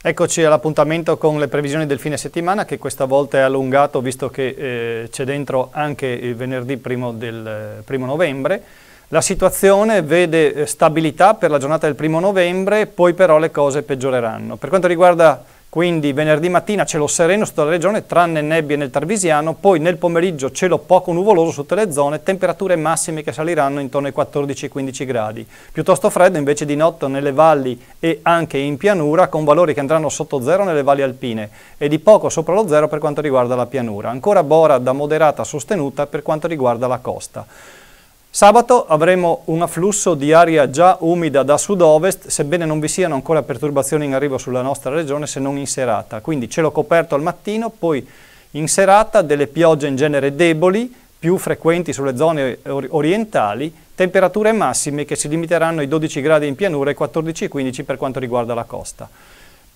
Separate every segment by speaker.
Speaker 1: Eccoci all'appuntamento con le previsioni del fine settimana che questa volta è allungato visto che eh, c'è dentro anche il venerdì primo, del, eh, primo novembre. La situazione vede eh, stabilità per la giornata del primo novembre, poi però le cose peggioreranno. Per quanto riguarda quindi venerdì mattina cielo sereno su tutta la regione, tranne nebbie nel Tarvisiano, poi nel pomeriggio cielo poco nuvoloso su tutte le zone, temperature massime che saliranno intorno ai 14-15 gradi. Piuttosto freddo invece di notte nelle valli e anche in pianura, con valori che andranno sotto zero nelle valli alpine e di poco sopra lo zero per quanto riguarda la pianura. Ancora bora da moderata sostenuta per quanto riguarda la costa. Sabato avremo un afflusso di aria già umida da sud-ovest, sebbene non vi siano ancora perturbazioni in arrivo sulla nostra regione se non in serata. Quindi cielo coperto al mattino, poi in serata delle piogge in genere deboli, più frequenti sulle zone orientali, temperature massime che si limiteranno ai 12 gradi in pianura e 14-15 per quanto riguarda la costa.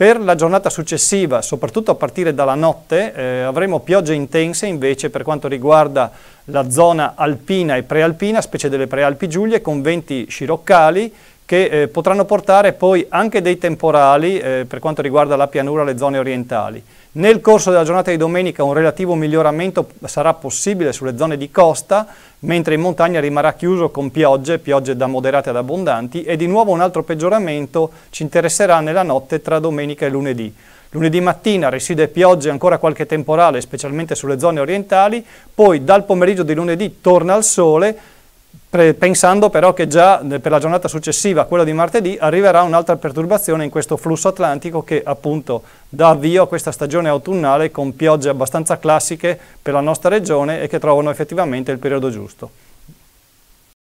Speaker 1: Per la giornata successiva, soprattutto a partire dalla notte, eh, avremo piogge intense invece per quanto riguarda la zona alpina e prealpina, specie delle prealpi Giulie, con venti sciroccali che eh, potranno portare poi anche dei temporali eh, per quanto riguarda la pianura e le zone orientali. Nel corso della giornata di domenica un relativo miglioramento sarà possibile sulle zone di costa, mentre in montagna rimarrà chiuso con piogge, piogge da moderate ad abbondanti e di nuovo un altro peggioramento ci interesserà nella notte tra domenica e lunedì. Lunedì mattina reside piogge ancora qualche temporale, specialmente sulle zone orientali, poi dal pomeriggio di lunedì torna al sole, pensando però che già eh, per la giornata successiva, quella di martedì, arriverà un'altra perturbazione in questo flusso atlantico che appunto dà avvio a questa stagione autunnale con piogge abbastanza classiche per la nostra regione e che trovano effettivamente il periodo giusto.